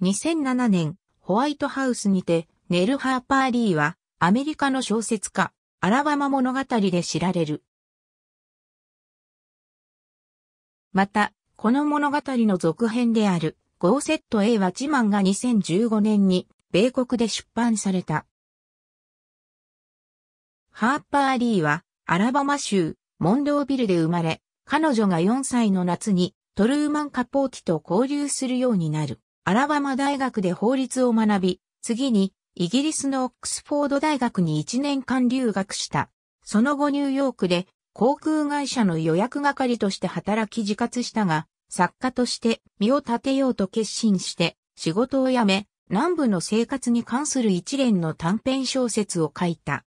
2007年、ホワイトハウスにて、ネル・ハーパー・リーは、アメリカの小説家、アラバマ物語で知られる。また、この物語の続編である、ゴーセット A は自慢が2015年に、米国で出版された。ハーパー・リーは、アラバマ州、モンロービルで生まれ、彼女が4歳の夏に、トルーマン・カポーティと交流するようになる。アラバマ大学で法律を学び、次にイギリスのオックスフォード大学に1年間留学した。その後ニューヨークで航空会社の予約係として働き自活したが、作家として身を立てようと決心して仕事を辞め、南部の生活に関する一連の短編小説を書いた。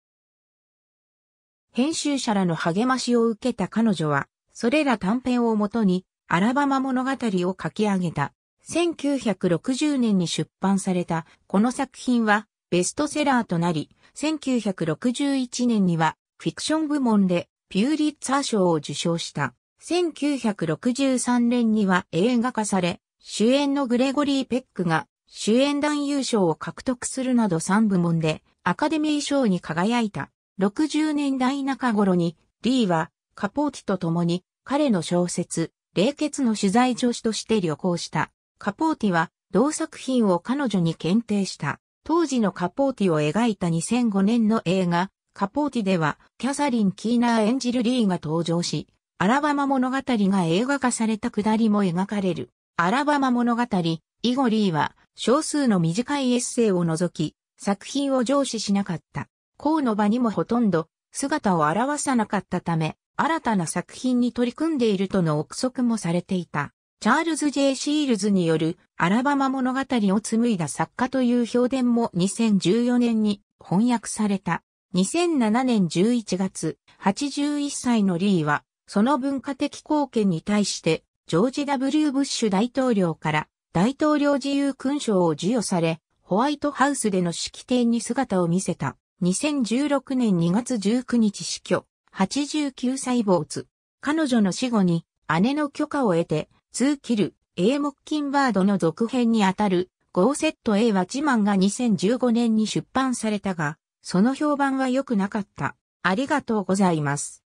編集者らの励ましを受けた彼女は、それら短編をもとに、アラバマ物語を書き上げた。1960年に出版されたこの作品はベストセラーとなり、1961年にはフィクション部門でピューリッツァー賞を受賞した。1963年には映画化され、主演のグレゴリー・ペックが主演男優賞を獲得するなど3部門でアカデミー賞に輝いた。60年代中頃にリーはカポーティと共に彼の小説、冷血の取材助手として旅行した。カポーティは同作品を彼女に検定した。当時のカポーティを描いた2005年の映画、カポーティでは、キャサリン・キーナー演じるリーが登場し、アラバマ物語が映画化されたくだりも描かれる。アラバマ物語、イゴリーは、少数の短いエッセイを除き、作品を上視しなかった。公の場にもほとんど姿を現さなかったため、新たな作品に取り組んでいるとの憶測もされていた。チャールズ・ J・ シールズによるアラバマ物語を紡いだ作家という評伝も2014年に翻訳された。2007年11月、81歳のリーは、その文化的貢献に対して、ジョージ・ W・ ブッシュ大統領から大統領自由勲章を授与され、ホワイトハウスでの式典に姿を見せた。2016年2月19日死去、89歳没。彼女の死後に姉の許可を得て、2キル、A モッキンバードの続編にあたる、ゴーセット A は自慢が2015年に出版されたが、その評判は良くなかった。ありがとうございます。